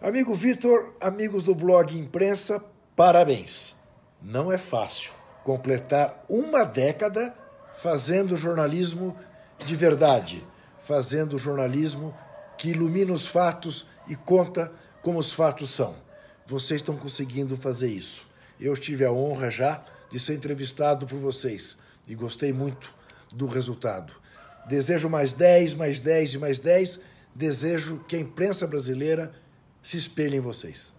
Amigo Vitor, amigos do blog Imprensa, parabéns. Não é fácil completar uma década fazendo jornalismo de verdade, fazendo jornalismo que ilumina os fatos e conta como os fatos são. Vocês estão conseguindo fazer isso. Eu tive a honra já de ser entrevistado por vocês e gostei muito do resultado. Desejo mais 10, mais 10 e mais 10. Desejo que a imprensa brasileira se espelhem em vocês.